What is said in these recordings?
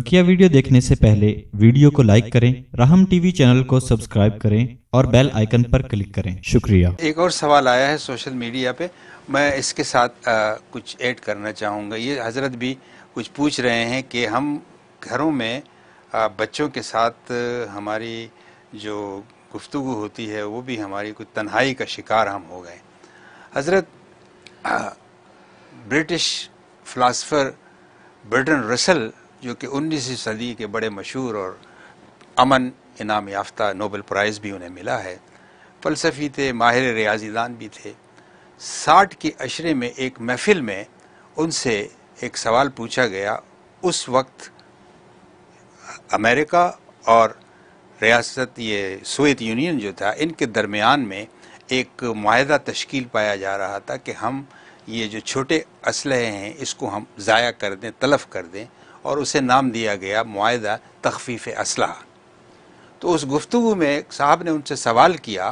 बकिया वीडियो देखने से पहले वीडियो को लाइक करें राहम टीवी चैनल को सब्सक्राइब करें और बेल आइकन पर क्लिक करें शुक्रिया एक और सवाल आया है सोशल मीडिया पे मैं इसके साथ आ, कुछ ऐड करना चाहूँगा ये हज़रत भी कुछ पूछ रहे हैं कि हम घरों में आ, बच्चों के साथ हमारी जो गुफ्तु होती है वो भी हमारी कुछ तन्हाई का शिकार हम हो गए हज़रत ब्रिटिश फ़िलासफ़र ब्रिटन रसल जो कि उन्नीसवीं सदी के बड़े मशहूर और अमन इनाम याफ्ता नोबल प्राइज़ भी उन्हें मिला है फ़लसफ़ी थे माहिर रियाजीदान भी थे साठ के अशरे में एक महफिल में उनसे एक सवाल पूछा गया उस वक्त अमेरिका और रियासत ये सोवियत यूनियन जो था इनके दरमियान में एक माहदा तश्कील पाया जा रहा था कि हम ये जो छोटे असलहे हैं इसको हम ज़ाया कर दें तलफ कर दें और उसे नाम दिया गया मुआदा तखफीफ असल तो उस गुफ्तु में साहब ने उनसे सवाल किया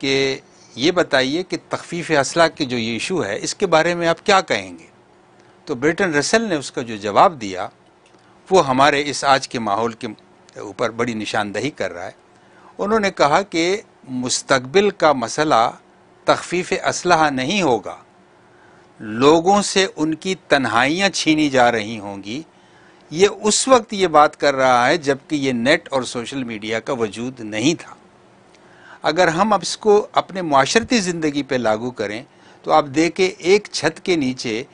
कि ये बताइए कि तखफीफ असलहा के जो ये इशू है इसके बारे में आप क्या कहेंगे तो ब्रिटन रसल ने उसका जो जवाब दिया वो हमारे इस आज के माहौल के ऊपर बड़ी निशानदही कर रहा है उन्होंने कहा कि मुस्तबिल का मसला तखफीफ असलहा नहीं होगा लोगों से उनकी तन्हाइयाँ छीनी जा रही होंगी ये उस वक्त ये बात कर रहा है जबकि ये नेट और सोशल मीडिया का वजूद नहीं था अगर हम अब इसको अपने माशरती ज़िंदगी पे लागू करें तो आप देखें एक छत के नीचे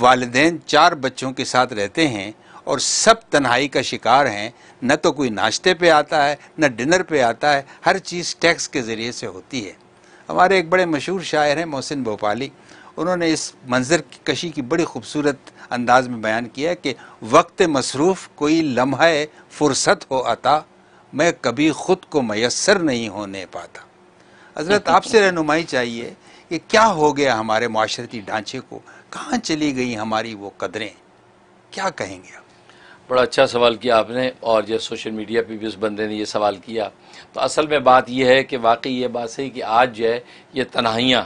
वालदेन चार बच्चों के साथ रहते हैं और सब तन्हाई का शिकार हैं न तो कोई नाश्ते पे आता है न डिनर पे आता है हर चीज़ टैक्स के ज़रिए से होती है हमारे एक बड़े मशहूर शायर हैं मोहसिन भोपाली उन्होंने इस मंजर की कशी की बड़ी खूबसूरत अंदाज में बयान किया है कि वक्त मसरूफ़ कोई लम्हा फुर्सत हो आता मैं कभी ख़ुद को मैसर नहीं होने पाता हजरत आपसे रहनुमाई चाहिए कि क्या हो गया हमारे माशरती ढांचे को कहाँ चली गई हमारी वो कदरें क्या कहेंगे आप बड़ा अच्छा सवाल किया आपने और जो सोशल मीडिया पे भी उस बंदे ने ये सवाल किया तो असल में बात यह है कि वाकई ये बात सही कि आज जो है ये तनाइयाँ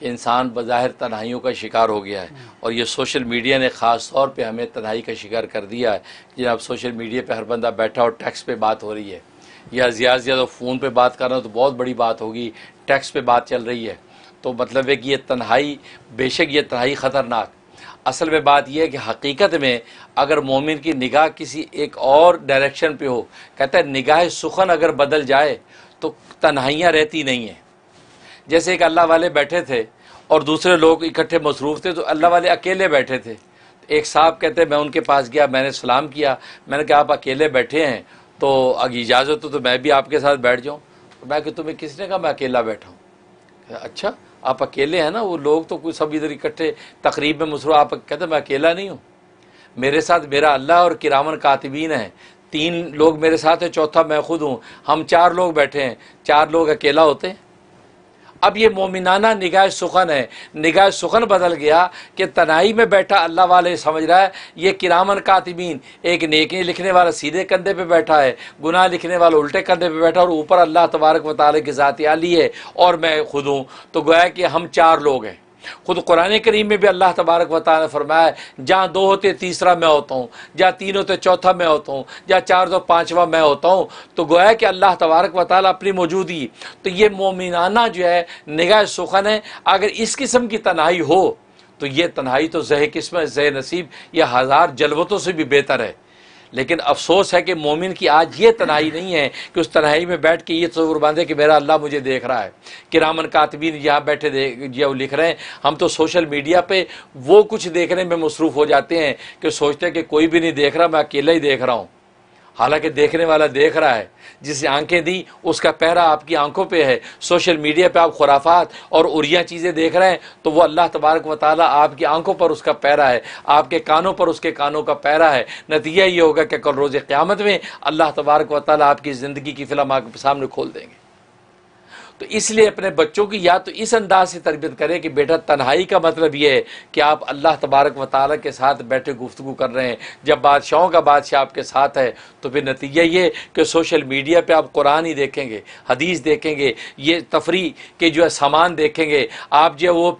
कि इंसान बाहिर तन्हाइयों का शिकार हो गया है और ये सोशल मीडिया ने ख़ास तौर पे हमें तनाई का शिकार कर दिया है कि अब सोशल मीडिया पे हर बंदा बैठा और टैक्स पे बात हो रही है या ज़्यादा से ज़्यादा फ़ोन पे बात कर रहा हूँ तो बहुत बड़ी बात होगी टैक्स पे बात चल रही है तो मतलब है कि ये तनहाई बेशक ये तन्हाई ख़तरनाक असल में बात यह है कि हकीकत में अगर मोमिन की निगाह किसी एक और डायरेक्शन पर हो कहता है निगाह सुखन अगर बदल जाए तो तन्हाइयाँ रहती नहीं हैं जैसे एक अल्लाह वाले बैठे थे और दूसरे लोग इकट्ठे मसरूफ़ थे तो अल्लाह वाले अकेले बैठे थे एक साहब कहते मैं उनके पास गया मैंने सलाम किया मैंने कहा आप अकेले बैठे हैं तो अगर इजाज़त हो तो मैं भी आपके साथ बैठ जाऊँ तो मैं कि तुम्हें किसने कहा मैं अकेला बैठा हूँ अच्छा आप अकेले हैं ना वो लोग तो कोई सब इधर इकट्ठे तकरीब में मसरू आप कहते मैं अकेला नहीं हूँ मेरे साथ मेरा अल्लाह और किरामन कातबीन है तीन लोग मेरे साथ हैं चौथा मैं खुद हूँ हम चार लोग बैठे हैं चार लोग अकेला होते हैं अब ये मोमिनाना निगाह सुखन है निगाह सुखन बदल गया कि तनाई में बैठा अल्लाह वाले समझ रहा है ये किरामन कातिबीन एक नेकी लिखने वाला सीधे कंधे पे बैठा है गुनाह लिखने वाला उल्टे कंधे पे बैठा और ऊपर अल्लाह तबारक वाली की ज़ात आली है और मैं खुद हूँ तो गोया कि हम चार लोग हैं खुद कुरान करीम में भी अल्लाह तबारक वाल ने फरमाया जहाँ दो होते तीसरा मैं होता हूँ जहाँ तीन होते चौथा मैं होता हूँ जहाँ चार होते पाँचवा मैं होता हूँ तो गोया कि अल्लाह तबारक वाल अपनी मौजूदगी तो ये मोमिनाना जो है निगाह सुखन है अगर इस किस्म की तनाई हो तो ये तनहाई तो जह किस्म जह नसीब या हज़ार जलवतों से भी बेहतर है लेकिन अफसोस है कि मोमिन की आज ये तनाई नहीं है कि उस तनाई में बैठ के ये तस्वुर बांधे कि मेरा अल्लाह मुझे देख रहा है कि रामन कातबीन यहाँ बैठे वो लिख रहे हैं हम तो सोशल मीडिया पर वो कुछ देखने में मसरूफ़ हो जाते हैं कि सोचते हैं कि कोई भी नहीं देख रहा मैं अकेला ही देख रहा हूँ हालांकि देखने वाला देख रहा है जिसे आंखें दी उसका पहरा आपकी आंखों पे है सोशल मीडिया पे आप खुराफात और उरिया चीज़ें देख रहे हैं तो वो अल्लाह तबारक व ताली आपकी आंखों पर उसका पहरा है आपके कानों पर उसके कानों का पहरा है नतीजा ये होगा कि कल रोज़ क़्यामत में अल्लाह तबारक व ताली आपकी ज़िंदगी की फिल्म आपके सामने खोल देंगे तो इसलिए अपने बच्चों की या तो इस अंदाज से तरबियत करें कि बेटा तन्हाई का मतलब यह है कि आप अल्लाह तबारक व ताली के साथ बैठे गुफ्तु कर रहे हैं जब बादशाहों का बादशाह आपके साथ है तो फिर नतीजा ये कि सोशल मीडिया पर आप कुरान ही देखेंगे हदीस देखेंगे ये तफरी के जो है सामान देखेंगे आप जो वो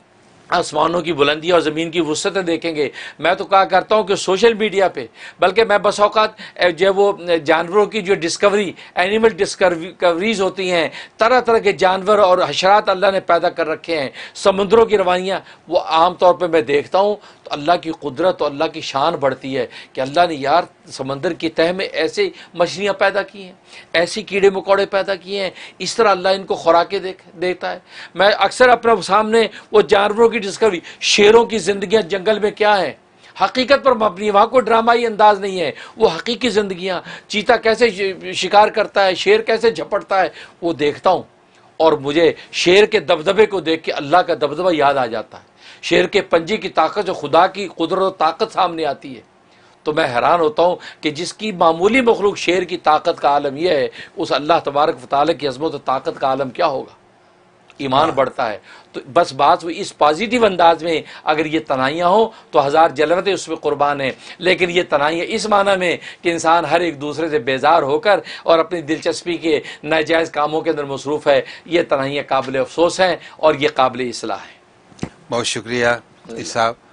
आसमानों की बुलंदी और ज़मीन की वसतें देखेंगे मैं तो कहा करता हूँ कि सोशल मीडिया पे बल्कि मैं बस अवकात जो वो जानवरों की जो डिस्कवरी एनिमल डिस्कवरीज होती हैं तरह तरह के जानवर और हशरात अल्लाह ने पैदा कर रखे हैं समुद्रों की रवानियाँ वो आम तौर पर मैं देखता हूँ अल्लाह की कुदरत और अल्लाह की शान बढ़ती है कि अल्लाह ने यार समंदर की तह में ऐसे मछलियाँ पैदा की हैं ऐसे कीड़े मकोड़े पैदा किए हैं इस तरह अल्लाह इनको खुराकें दे, देता है मैं अक्सर अपने सामने वो जानवरों की डिस्कवरी शेरों की ज़िंदगियाँ जंगल में क्या है हकीकत पर मबनी वहाँ कोई ड्रामाई अंदाज नहीं है वो हकीकी ज़िंदगियाँ चीता कैसे शिकार करता है शेर कैसे झपटता है वो देखता हूँ और मुझे शेर के दबदबे को देख के अल्लाह का दबदबा याद आ जाता है शेर के पंजे की ताकत जो खुदा की कुदरत ताकत सामने आती है तो मैं हैरान होता हूँ कि जिसकी मामूली मखलूक शेर की ताकत का आलम यह है उस अल्लाह तबारक वाल की अजमत ताकत का आलम क्या होगा ईमान हाँ। बढ़ता है तो बस बात वो इस पॉजिटिव अंदाज में अगर ये तनाइयाँ हों तो हज़ार जलरतें उसमें कुर्बान हैं लेकिन ये तनाइयाँ इस माना में कि इंसान हर एक दूसरे से बेजार होकर और अपनी दिलचस्पी के नाजायज़ कामों के अंदर मसरूफ़ है ये तनाइयाँ काबिल अफसोस हैं और ये काबिल असलाह हैं बहुत शुक्रिया तो साहब